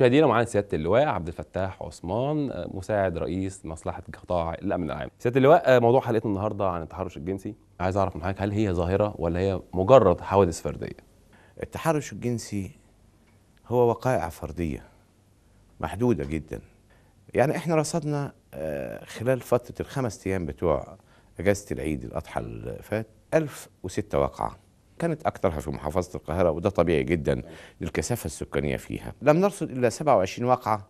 مشاهدينا معانا سياده اللواء عبد الفتاح عثمان آه، مساعد رئيس مصلحه قطاع الامن العام. سياده اللواء آه، موضوع حلقتنا النهارده عن التحرش الجنسي، عايز اعرف من حضرتك هل هي ظاهره ولا هي مجرد حوادث فرديه؟ التحرش الجنسي هو وقائع فرديه محدوده جدا. يعني احنا رصدنا آه، خلال فتره الخمس ايام بتوع اجازه العيد الاضحى اللي فات 1006 واقعه. كانت أكثرها في محافظة القاهرة وده طبيعي جدا للكثافة السكانية فيها لم نرصد إلا 27 واقعة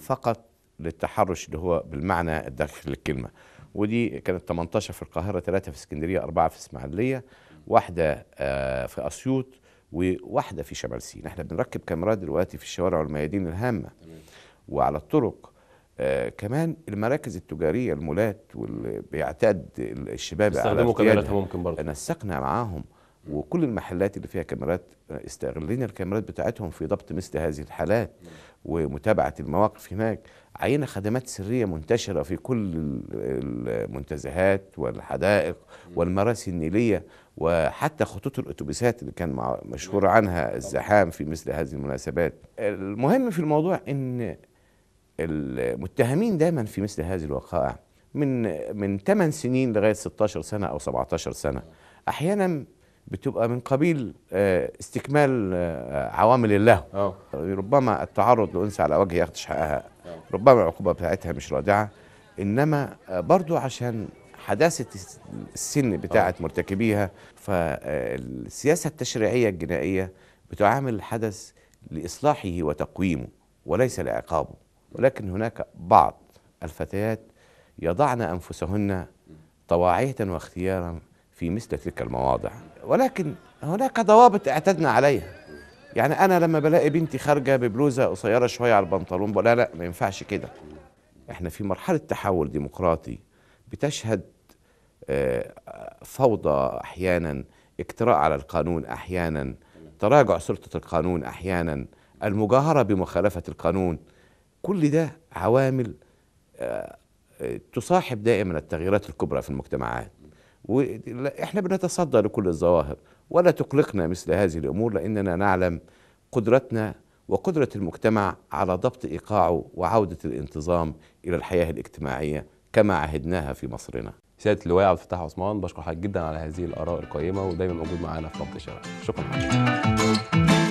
فقط للتحرش اللي هو بالمعنى الداخل للكلمة ودي كانت 18 في القاهرة 3 في اسكندرية 4 في اسماعيلية واحدة آه، في أسيوط وواحدة في شمال سينا احنا بنركب كاميرات دلوقتي في الشوارع والميادين الهامة وعلى الطرق آه كمان المراكز التجاريه المولات واللي بيعتاد الشباب على كاميراتها ممكن برضه نسقنا معاهم وكل المحلات اللي فيها كاميرات آه، استغلينا الكاميرات بتاعتهم في ضبط مثل هذه الحالات ومتابعة المواقف هناك عينا خدمات سرية منتشرة في كل المنتزهات والحدائق والمراسي النيلية وحتى خطوط الأتوبيسات اللي كان مشهور نعم. عنها الزحام في مثل هذه المناسبات المهم في الموضوع أن المتهمين دايما في مثل هذه الوقائع من من 8 سنين لغايه 16 سنه او 17 سنه احيانا بتبقى من قبيل آه، استكمال آه، عوامل الله أوه. ربما التعرض لأنثى على وجه ياخدش حقها أوه. ربما العقوبة بتاعتها مش رادعة إنما آه، برضو عشان حداثة السن بتاعة مرتكبيها فالسياسة التشريعية الجنائية بتعامل الحدث لإصلاحه وتقويمه وليس لعقابه ولكن هناك بعض الفتيات يضعن أنفسهن طواعية واختيارا في مثل تلك المواضع ولكن هناك ضوابط اعتدنا عليها يعني انا لما بلاقي بنتي خارجه ببلوزه قصيره شويه على البنطلون بقول لا لا ما ينفعش كده احنا في مرحله تحول ديمقراطي بتشهد آه، فوضى احيانا اقتراء على القانون احيانا تراجع سلطه القانون احيانا المجاهره بمخالفه القانون كل ده عوامل آه، آه، تصاحب دائما التغييرات الكبرى في المجتمعات وإحنا بنتصدى لكل الظواهر ولا تقلقنا مثل هذه الأمور لأننا نعلم قدرتنا وقدرة المجتمع على ضبط إيقاعه وعودة الانتظام إلى الحياة الاجتماعية كما عهدناها في مصرنا سيادة اللواء عبد الفتاح عثمان بشكر حضرتك جدا على هذه الآراء القيمة ودايما موجود معانا في نبض الشارع شكرا حضرتك